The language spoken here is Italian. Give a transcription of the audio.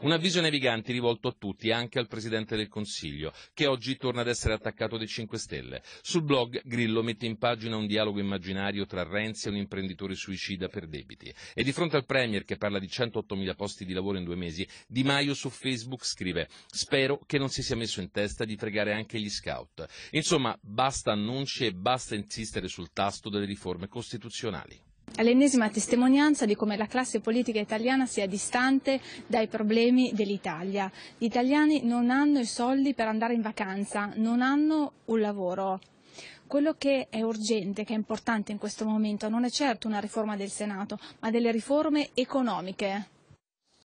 Un avviso ai naviganti rivolto a tutti, anche al Presidente del Consiglio, che oggi torna ad essere attaccato dai 5 Stelle. Sul blog Grillo mette in pagina un dialogo immaginario tra Renzi e un imprenditore suicida per debiti. E di fronte al Premier, che parla di 108.000 posti di lavoro in due mesi, Di Maio su Facebook scrive «Spero che non si sia messo in testa di fregare anche gli scout». Insomma, basta annunci e basta insistere sul tasto delle riforme costituzionali. È l'ennesima testimonianza di come la classe politica italiana sia distante dai problemi dell'Italia. Gli italiani non hanno i soldi per andare in vacanza, non hanno un lavoro. Quello che è urgente, che è importante in questo momento, non è certo una riforma del Senato, ma delle riforme economiche.